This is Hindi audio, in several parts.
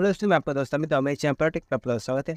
हेलो दोस्तों मैं आपका दोस्त अमित अमेश यहाँ पर टेक पर स्वागत है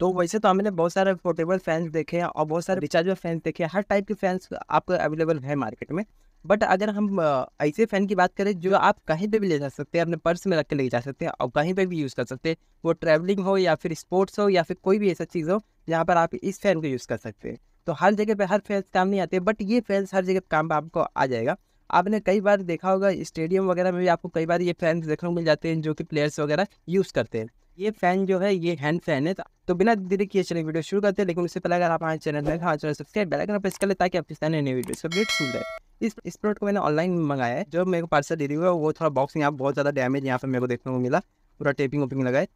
तो वैसे तो हमने बहुत सारे पोर्टेबल फैंस देखे हैं और बहुत सारे रिचार्जेबल फैंस देखे हैं हर टाइप के फैंस आपको अवेलेबल है मार्केट में बट अगर हम ऐसे फ़ैन की बात करें जो आप कहीं पर भी ले जा सकते हैं अपने पर्स में रख के ले जा सकते हैं और कहीं पर भी यूज़ कर सकते हैं वो ट्रैवलिंग हो या फिर स्पोर्ट्स हो या फिर कोई भी ऐसा चीज़ हो जहाँ पर आप इस फ़ैन को यूज़ कर सकते हैं तो हर जगह पर हर फैंस काम नहीं आते बट ये फैंस हर जगह काम आपको आ जाएगा आपने कई बार देखा होगा स्टेडियम वगैरह में भी आपको कई बार ये फैन देखने को मिल जाते हैं जो कि प्लेयर्स वगैरह यूज़ करते हैं ये फैन जो है ये हैंड फैन है तो बिना देरी किए चले वीडियो शुरू करते हैं लेकिन उससे पहले अगर आप हमारे हाँ, चैनल में हमारे चैनल सब्सक्राइब बेलाइकन प्रेस कर ले ताकि आपके सामने नई वीडियो सब अपडेट सुन रहे इस इस प्रोडक्ट को मैंने ऑनलाइन मंगाया है जो मेरे को पार्सल दे रही हुआ वो थोड़ा बॉक्स यहाँ बहुत ज़्यादा डैमेज यहाँ पर मेरे को देखने को मिला पूरा टेपिंग वोपिंग लगाए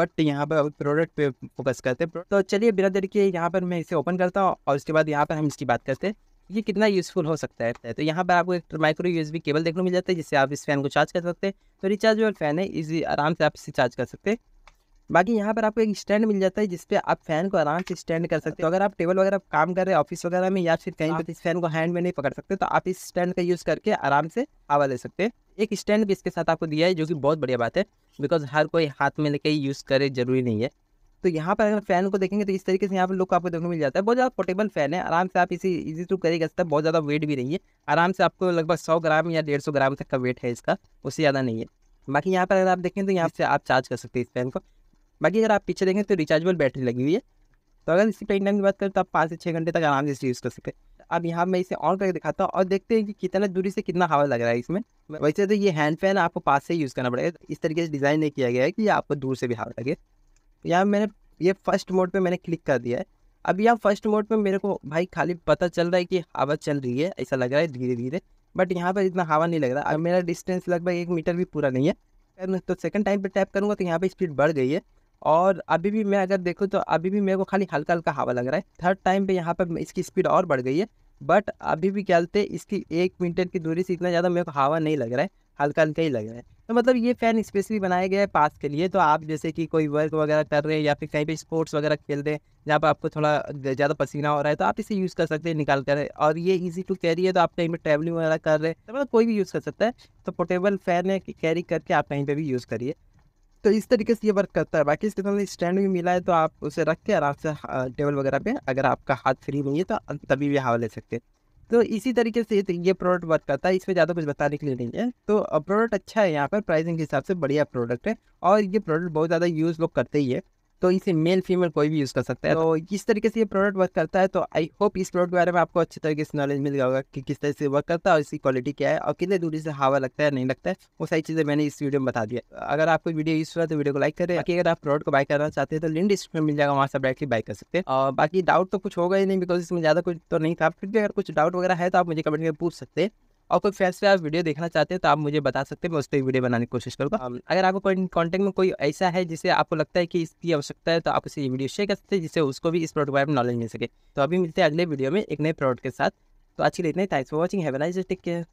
बट यहाँ पर प्रोडक्ट पे फोकस करते हैं तो चलिए बिना देरी के यहाँ पर मैं इसे ओपन करता हूँ और उसके बाद यहाँ पर हम इसकी बात करते हैं ये कितना यूज़फुल हो सकता है तो यहाँ पर आपको एक माइक्रो यूएसबी केबल देखने को मिल जाता है जिससे आप इस फैन को चार्ज कर सकते हैं तो रिचार्जेबल फैन है इसी आराम से आप इसे चार्ज कर सकते हैं बाकी यहाँ पर आपको एक स्टैंड मिल जाता है जिसपे आप फैन को आराम से स्टैंड कर सकते हो अगर आप टेबल वगैरह काम कर रहे हैं ऑफिस वगैरह में या फिर कहीं पर इस फैन को हैंड में नहीं पकड़ सकते तो आप इस स्टैंड का यूज़ करके आराम से हवा ले सकते हैं एक स्टैंड भी इसके साथ आपको दिया है जो कि बहुत बढ़िया बात है बिकॉज हर कोई हाथ में लेके यूज़ करे जरूरी नहीं है तो यहाँ पर अगर फैन को देखेंगे तो इस तरीके से यहाँ पर लुक आपको देखने को मिल जाता है बहुत ज़्यादा पोर्टेबल फैन है आराम से आप इसी इजी टू करेगा सकते हैं बहुत ज़्यादा वेट भी नहीं है आराम से आपको लगभग सौ ग्राम या डेढ़ सौ ग्राम तक का वेट है इसका उससे ज़्यादा नहीं है बाकी यहाँ पर अगर आप देखें तो यहाँ से आप चार्ज कर सकते हैं इस फैन को बाकी अगर आप पीछे देखें तो रिचार्जेबल बैटरी लगी हुई है तो अगर इसी पेन टाइम की बात करें तो आप पाँच से छः घंटे तक आराम से इसे यूज़ कर सकते हैं अब यहाँ मैं इसे ऑन करके दिखाता हूँ और देखते हैं कि कितना दूरी से कितना हवा लग रहा है इसमें वैसे तो ये हैंड फैन आपको पास से यूज़ करना पड़ेगा इस तरीके से डिज़ाइन नहीं किया गया है कि आपको दूर से भी हवा लगे यहाँ मैंने ये फर्स्ट मोड पे मैंने क्लिक कर दिया है अब यहाँ फर्स्ट मोड पे मेरे को भाई खाली पता चल रहा है कि हवा चल रही है ऐसा लग रहा है धीरे धीरे बट यहाँ पर इतना हवा नहीं लग रहा अब मेरा डिस्टेंस लगभग एक मीटर भी पूरा नहीं है तो सेकंड टाइम पे टैप करूँगा तो यहाँ पे स्पीड बढ़ गई है और अभी भी मैं अगर देखूँ तो अभी भी मेरे को खाली हल्का हल्का हवा लग रहा है थर्ड टाइम पे यहाँ पर इसकी स्पीड और बढ़ गई है बट अभी भी क्या इसकी एक मीटर की दूरी से इतना ज़्यादा मेरे को हवा नहीं लग रहा है हल्का हल्का ही लग रहा है तो मतलब ये फ़ैन स्पेशली बनाया गया है पास के लिए तो आप जैसे कि कोई वर्क वगैरह कर रहे हैं या फिर कहीं पे स्पोर्ट्स वगैरह खेल रहे हैं जहाँ पर आपको थोड़ा ज़्यादा पसीना हो रहा है तो आप इसे यूज़ कर सकते हैं निकाल कर और ये इज़ी टू कैरी है तो आप कहीं पर ट्रैवलिंग वगैरह कर रहे हैं तो मतलब कोई भी यूज़ कर सकता है तो पोर्टेबल फ़ैन है कैरी करके आप कहीं पर भी यूज़ करिए तो इस तरीके से ये वर्क करता है बाकी इसके साथ स्टैंड भी मिला है तो आप उसे रख के आराम से हाँ, टेबल वगैरह पे अगर आपका हाथ फ्री नहीं है तो तभी भी हवा ले सकते हैं तो इसी तरीके से तो ये प्रोडक्ट वर्क करता है इसमें ज़्यादा कुछ बताने के लिए नहीं है तो प्रोडक्ट अच्छा है यहाँ पर प्राइसिंग के हिसाब से बढ़िया प्रोडक्ट है और ये प्रोडक्ट बहुत ज़्यादा यूज़ लोग करते ही है तो इसे मेल फीमेल कोई भी यूज़ कर सकता है तो इस तरीके से ये प्रोडक्ट वर्क करता है तो आई होप इस प्रोडक्ट के बारे में आपको अच्छी तरीके से नॉलेज मिल गया होगा कि किस तरह से वर्क करता है और इसकी क्वालिटी क्या है और कितने दूरी से हवा लगता है नहीं लगता है वो सारी चीज़ें मैंने इस वीडियो में बता दिया अगर आपको वीडियो यूज़ हुआ तो वीडियो को लाइक करें बाकी अगर आप प्रोडक्ट को बाय करना चाहते हैं तो लिंक डिस्क्रिप्शन मिल जाएगा वहाँ से डायरेक्टली बाय कर सकते हैं और बाकी डाउट तो कुछ होगा ही नहीं बिकॉज इसमें ज़्यादा कुछ तो नहीं था फिर भी अगर कुछ डाउट वगैरह है तो आप मुझे कमेंट में पूछ सकते हैं और कोई फ्रेंड्स आप वीडियो देखना चाहते हैं तो आप मुझे बता सकते हैं मैं उस पर वीडियो बनाने की कोशिश करूँगा अगर आपको कॉन्टेक्ट में कोई ऐसा है जिसे आपको लगता है कि इसकी आवश्यकता है तो आप उसे ये वीडियो शेयर कर सकते हैं जिससे उसको भी इस प्रोडक्ट के बारे में नॉलेज मिल सके तो अभी मिलते हैं अगले वीडियो में एक नए प्रोडक्ट के साथ तो अच्छी लेते हैं thanks for watching have nice take care